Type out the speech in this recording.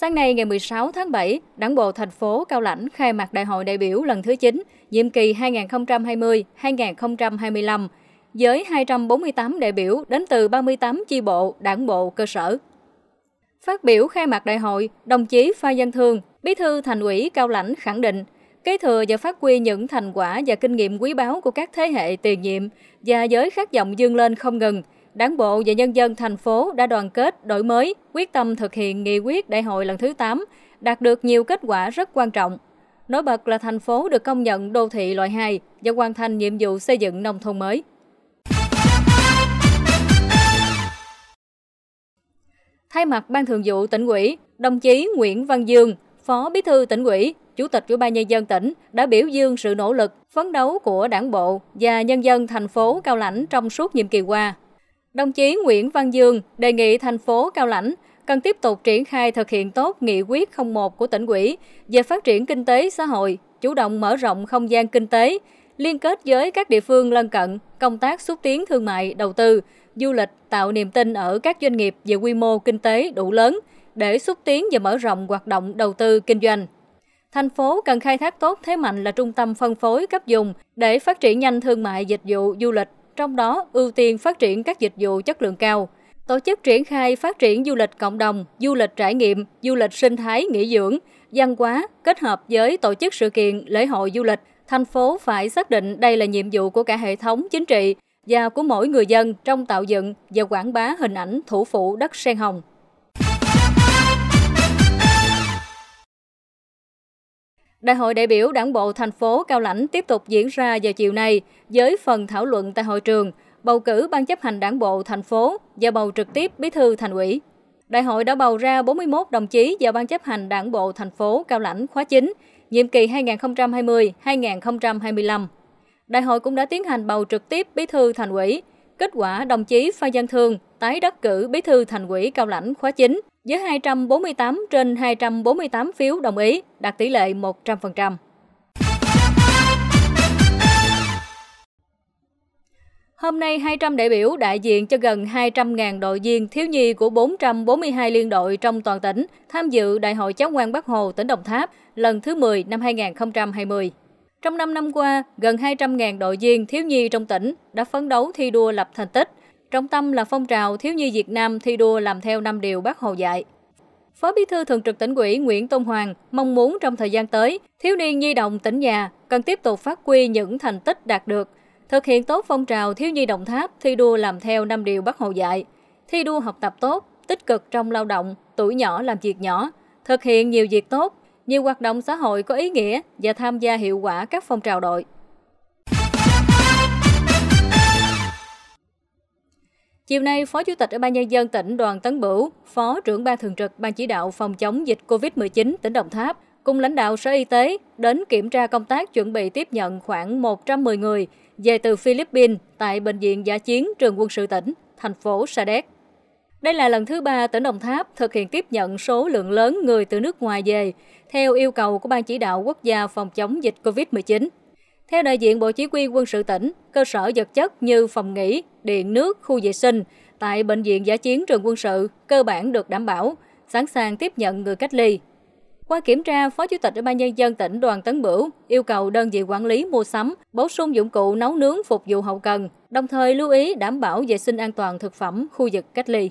Sáng nay ngày 16 tháng 7, Đảng bộ thành phố Cao Lãnh khai mạc Đại hội đại biểu lần thứ 9, nhiệm kỳ 2020-2025, với 248 đại biểu đến từ 38 chi bộ, đảng bộ cơ sở. Phát biểu khai mạc đại hội, đồng chí Phan Văn Thương, Bí thư Thành ủy Cao Lãnh khẳng định, kế thừa và phát huy những thành quả và kinh nghiệm quý báu của các thế hệ tiền nhiệm và giới khát vọng dương lên không ngừng – Đảng bộ và nhân dân thành phố đã đoàn kết, đổi mới, quyết tâm thực hiện nghị quyết đại hội lần thứ 8, đạt được nhiều kết quả rất quan trọng. Nổi bật là thành phố được công nhận đô thị loại 2 và hoàn thành nhiệm vụ xây dựng nông thôn mới. Thay mặt Ban Thường vụ tỉnh ủy, đồng chí Nguyễn Văn Dương, Phó Bí thư tỉnh ủy, Chủ tịch Ủy ban nhân dân tỉnh đã biểu dương sự nỗ lực, phấn đấu của Đảng bộ và nhân dân thành phố Cao Lãnh trong suốt nhiệm kỳ qua. Đồng chí Nguyễn Văn Dương đề nghị thành phố Cao Lãnh cần tiếp tục triển khai thực hiện tốt nghị quyết 01 của tỉnh ủy về phát triển kinh tế xã hội, chủ động mở rộng không gian kinh tế, liên kết với các địa phương lân cận, công tác xúc tiến thương mại, đầu tư, du lịch tạo niềm tin ở các doanh nghiệp về quy mô kinh tế đủ lớn để xúc tiến và mở rộng hoạt động đầu tư kinh doanh. Thành phố cần khai thác tốt thế mạnh là trung tâm phân phối cấp dùng để phát triển nhanh thương mại dịch vụ du lịch trong đó ưu tiên phát triển các dịch vụ chất lượng cao, tổ chức triển khai phát triển du lịch cộng đồng, du lịch trải nghiệm, du lịch sinh thái nghỉ dưỡng, văn hóa kết hợp với tổ chức sự kiện lễ hội du lịch. Thành phố phải xác định đây là nhiệm vụ của cả hệ thống chính trị và của mỗi người dân trong tạo dựng và quảng bá hình ảnh thủ phủ đất sen hồng. Đại hội đại biểu Đảng bộ thành phố Cao Lãnh tiếp tục diễn ra vào chiều nay với phần thảo luận tại hội trường, bầu cử ban chấp hành Đảng bộ thành phố và bầu trực tiếp Bí thư Thành ủy. Đại hội đã bầu ra 41 đồng chí vào ban chấp hành Đảng bộ thành phố Cao Lãnh khóa 9, nhiệm kỳ 2020-2025. Đại hội cũng đã tiến hành bầu trực tiếp Bí thư Thành ủy. Kết quả đồng chí Phan Văn Thương tái đắc cử Bí thư Thành ủy Cao Lãnh khóa 9 với 248 trên 248 phiếu đồng ý, đạt tỷ lệ 100%. Hôm nay, 200 đại biểu đại diện cho gần 200.000 đội viên thiếu nhi của 442 liên đội trong toàn tỉnh tham dự Đại hội Cháu ngoan Bắc Hồ tỉnh Đồng Tháp lần thứ 10 năm 2020. Trong 5 năm qua, gần 200.000 đội viên thiếu nhi trong tỉnh đã phấn đấu thi đua lập thành tích, Trọng tâm là phong trào thiếu nhi Việt Nam thi đua làm theo năm điều bác Hồ dạy. Phó Bí thư Thường trực tỉnh ủy Nguyễn Tôn Hoàng mong muốn trong thời gian tới, thiếu niên nhi đồng tỉnh nhà cần tiếp tục phát huy những thành tích đạt được, thực hiện tốt phong trào thiếu nhi Đồng Tháp thi đua làm theo năm điều bác Hồ dạy, thi đua học tập tốt, tích cực trong lao động, tuổi nhỏ làm việc nhỏ, thực hiện nhiều việc tốt, nhiều hoạt động xã hội có ý nghĩa và tham gia hiệu quả các phong trào đội. Chiều nay, Phó Chủ tịch Ủy ban nhân dân tỉnh Đoàn Tấn Bửu, Phó trưởng ban thường trực Ban chỉ đạo phòng chống dịch COVID-19 tỉnh Đồng Tháp cùng lãnh đạo Sở Y tế đến kiểm tra công tác chuẩn bị tiếp nhận khoảng 110 người về từ Philippines tại Bệnh viện Giả chiến Trường quân sự tỉnh, thành phố Sa Đéc. Đây là lần thứ ba tỉnh Đồng Tháp thực hiện tiếp nhận số lượng lớn người từ nước ngoài về, theo yêu cầu của Ban chỉ đạo quốc gia phòng chống dịch COVID-19. Theo đại diện Bộ Chỉ huy quân sự tỉnh, cơ sở vật chất như phòng nghỉ, điện nước, khu vệ sinh tại Bệnh viện Giả chiến trường quân sự cơ bản được đảm bảo, sẵn sàng tiếp nhận người cách ly. Qua kiểm tra, Phó Chủ tịch Ủy ban Nhân dân tỉnh Đoàn Tấn Bửu yêu cầu đơn vị quản lý mua sắm, bổ sung dụng cụ nấu nướng phục vụ hậu cần, đồng thời lưu ý đảm bảo vệ sinh an toàn thực phẩm khu vực cách ly.